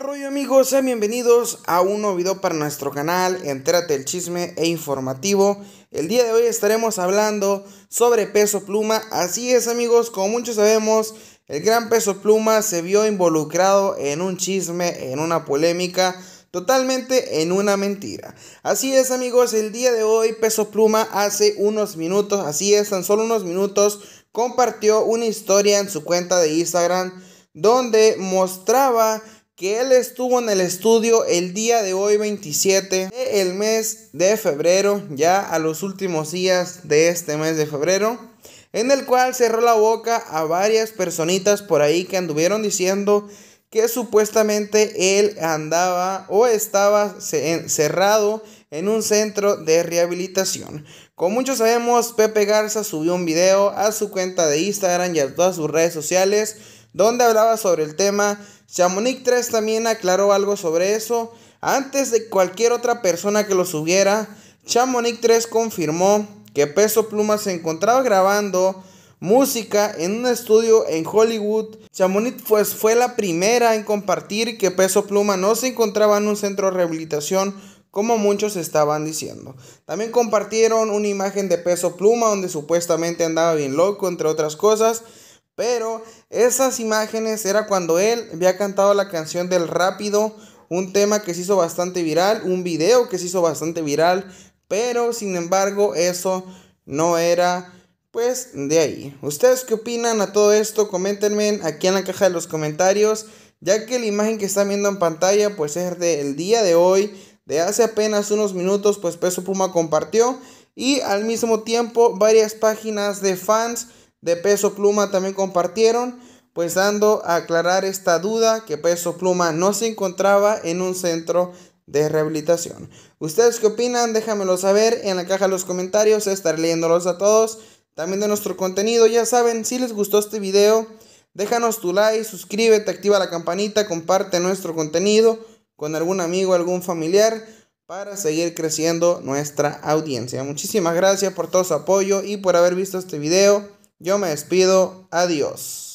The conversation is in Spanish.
rollo amigos, sean bienvenidos a un nuevo video para nuestro canal, entérate el chisme e informativo. El día de hoy estaremos hablando sobre peso pluma, así es amigos, como muchos sabemos, el gran peso pluma se vio involucrado en un chisme, en una polémica, totalmente en una mentira. Así es amigos, el día de hoy peso pluma hace unos minutos, así es, tan solo unos minutos, compartió una historia en su cuenta de Instagram donde mostraba que él estuvo en el estudio el día de hoy 27 del mes de febrero, ya a los últimos días de este mes de febrero, en el cual cerró la boca a varias personitas por ahí que anduvieron diciendo que supuestamente él andaba o estaba encerrado en un centro de rehabilitación. Como muchos sabemos, Pepe Garza subió un video a su cuenta de Instagram y a todas sus redes sociales donde hablaba sobre el tema. Chamonix 3 también aclaró algo sobre eso. Antes de cualquier otra persona que lo subiera, Chamonix 3 confirmó que Peso Pluma se encontraba grabando música en un estudio en Hollywood. Chamonix pues, fue la primera en compartir que Peso Pluma no se encontraba en un centro de rehabilitación como muchos estaban diciendo. También compartieron una imagen de Peso Pluma donde supuestamente andaba bien loco, entre otras cosas. Pero esas imágenes era cuando él había cantado la canción del rápido, un tema que se hizo bastante viral, un video que se hizo bastante viral, pero sin embargo eso no era pues de ahí. ¿Ustedes qué opinan a todo esto? Coméntenme aquí en la caja de los comentarios, ya que la imagen que están viendo en pantalla pues es del día de hoy, de hace apenas unos minutos pues Peso Puma compartió y al mismo tiempo varias páginas de fans de Peso Pluma también compartieron, pues dando a aclarar esta duda que Peso Pluma no se encontraba en un centro de rehabilitación. ¿Ustedes qué opinan? Déjamelo saber en la caja de los comentarios, estar leyéndolos a todos. También de nuestro contenido, ya saben, si les gustó este video, déjanos tu like, suscríbete, activa la campanita, comparte nuestro contenido con algún amigo, algún familiar para seguir creciendo nuestra audiencia. Muchísimas gracias por todo su apoyo y por haber visto este video. Yo me despido. Adiós.